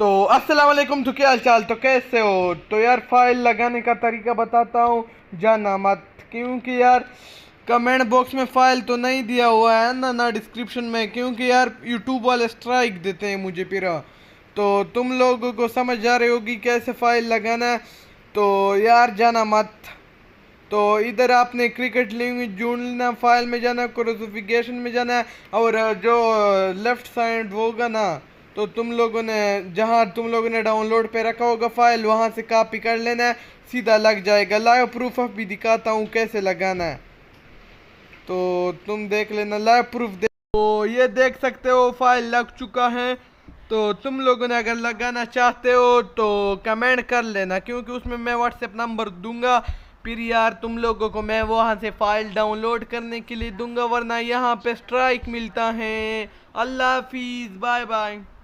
तो अस्सलाम वालेकुम तो क्या हाल चाल तो कैसे हो तो यार फाइल लगाने का तरीका बताता हूँ जाना मत क्योंकि यार कमेंट बॉक्स में फ़ाइल तो नहीं दिया हुआ है ना ना डिस्क्रिप्शन में क्योंकि यार यूट्यूब वाले स्ट्राइक देते हैं मुझे पिरा तो तुम लोगों को समझ जा रही होगी कैसे फ़ाइल लगाना है तो यार जाना मत तो इधर आपने क्रिकेट लिंग लेना फाइल में जाना क्रोसिफिकेशन में जाना और जो लेफ़्ट साइड होगा ना तो तुम लोगों ने जहाँ तुम लोगों ने डाउनलोड पे रखा होगा फाइल वहाँ से कॉपी कर लेना है सीधा लग जाएगा लाइव प्रूफ अब भी दिखाता हूँ कैसे लगाना है तो तुम देख लेना लाइव प्रूफ दे तो ये देख सकते हो फाइल लग चुका है तो तुम लोगों ने अगर लगाना चाहते हो तो कमेंट कर लेना क्योंकि उसमें मैं व्हाट्सएप नंबर दूंगा फिर यार तुम लोगों को मैं वहाँ से फ़ाइल डाउनलोड करने के लिए दूंगा वरना यहाँ पे स्ट्राइक मिलता है अल्लाह हाफिज़ बाय बाय